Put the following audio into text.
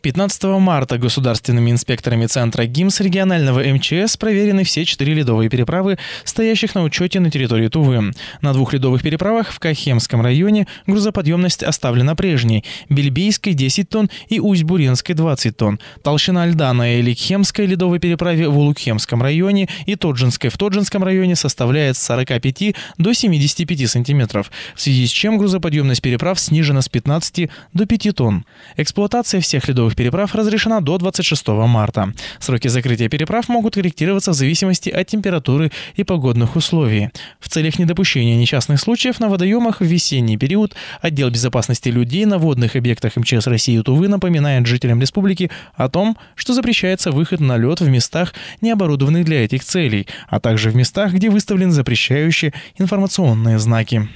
15 марта государственными инспекторами Центра ГИМС регионального МЧС проверены все четыре ледовые переправы, стоящих на учете на территории Тувы. На двух ледовых переправах в Кахемском районе грузоподъемность оставлена прежней – Бельбейской – 10 тонн и Усть-Буренской – 20 тонн. Толщина льда на Эликхемской ледовой переправе в Улукхемском районе и Тоджинской в Тоджинском районе составляет с 45 до 75 сантиметров, в связи с чем грузоподъемность переправ снижена с 15 до 5 тонн. Эксплуатация всех ледовых торговых переправ разрешена до 26 марта. Сроки закрытия переправ могут корректироваться в зависимости от температуры и погодных условий. В целях недопущения несчастных случаев на водоемах в весенний период отдел безопасности людей на водных объектах МЧС России Тувы напоминает жителям республики о том, что запрещается выход на лед в местах, не оборудованных для этих целей, а также в местах, где выставлены запрещающие информационные знаки.